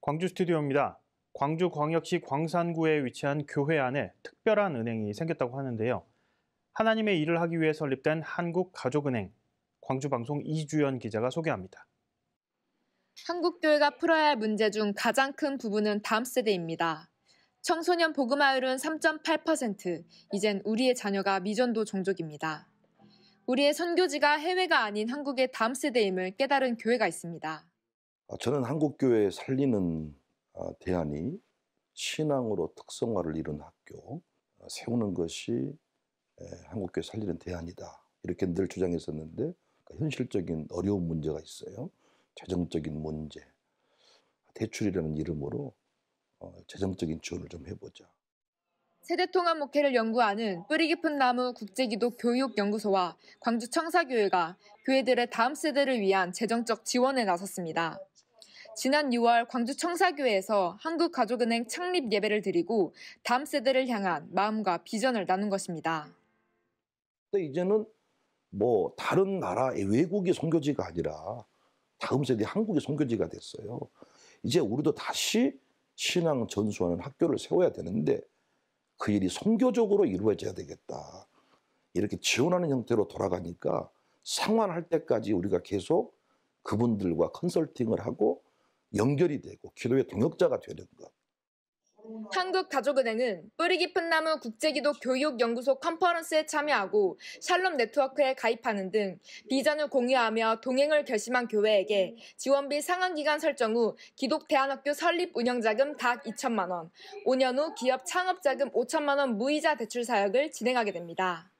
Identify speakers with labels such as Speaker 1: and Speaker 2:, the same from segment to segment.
Speaker 1: 광주 스튜디오입니다. 광주광역시 광산구에 위치한 교회 안에 특별한 은행이 생겼다고 하는데요. 하나님의 일을 하기 위해 설립된 한국가족은행, 광주방송 이주연 기자가 소개합니다. 한국교회가 풀어야 할 문제 중 가장 큰 부분은 다음 세대입니다. 청소년 보음화율은 3.8%, 이젠 우리의 자녀가 미전도 종족입니다. 우리의 선교지가 해외가 아닌 한국의 다음 세대임을 깨달은 교회가 있습니다.
Speaker 2: 아, 저는 한국 교회 살리는 아, 대안이 신앙으로 특성화를 이룬 학교 아, 세우는 것이 한국 교회 살리는 대안이다 이렇게 늘 주장했었는데 그러니까 현실적인 어려운 문제가 있어요. 재정적인 문제, 대출이라는 이름으로 어, 재정적인 지원을 좀 해보자.
Speaker 1: 세대통합 목회를 연구하는 뿌리 깊은 나무 국제기도 교육연구소와 광주 청사교회가 교회들의 다음 세대를 위한 재정적 지원에 나섰습니다. 지난 6월 광주 청사교회에서 한국가족은행 창립 예배를 드리고 다음 세대를 향한 마음과 비전을 나눈 것입니다.
Speaker 2: 이제는 뭐 다른 나라의 외국의 선교지가 아니라 다음 세대 한국의 선교지가 됐어요. 이제 우리도 다시 신앙 전수하는 학교를 세워야 되는데 그 일이 성교적으로 이루어져야 되겠다. 이렇게 지원하는 형태로 돌아가니까 상환할 때까지 우리가 계속 그분들과 컨설팅을 하고 연결이 되고 기도의 동역자가 되는 것.
Speaker 1: 한국가족은행은 뿌리 깊은 나무 국제기독 교육연구소 컨퍼런스에 참여하고 샬롬 네트워크에 가입하는 등 비전을 공유하며 동행을 결심한 교회에게 지원비 상한기간 설정 후 기독대안학교 설립 운영자금 닭 2천만 원, 5년 후 기업 창업자금 5천만 원 무이자 대출 사역을 진행하게 됩니다.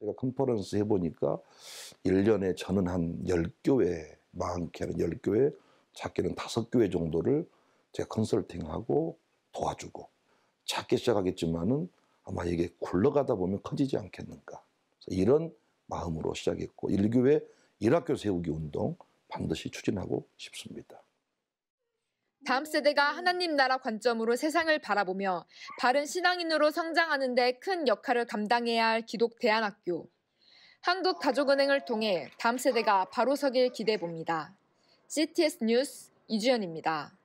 Speaker 2: 제가 컨퍼런스 해보니까 1년에 저는 한 10교회, 많게는 10교회, 작게는 5교회 정도를 제가 컨설팅하고 도와주고 작게 시작하겠지만은 아마 이게 굴러가다 보면 커지지 않겠는가. 이런 마음으로 시작했고 일교회 일학교 세우기 운동 반드시 추진하고 싶습니다.
Speaker 1: 다음 세대가 하나님 나라 관점으로 세상을 바라보며 바른 신앙인으로 성장하는 데 큰 역할을 감당해야 할 기독 대안학교. 한국가족은행을 통해 다음 세대가 바로 서길 기대해 봅니다. CTS 뉴스 이주연입니다.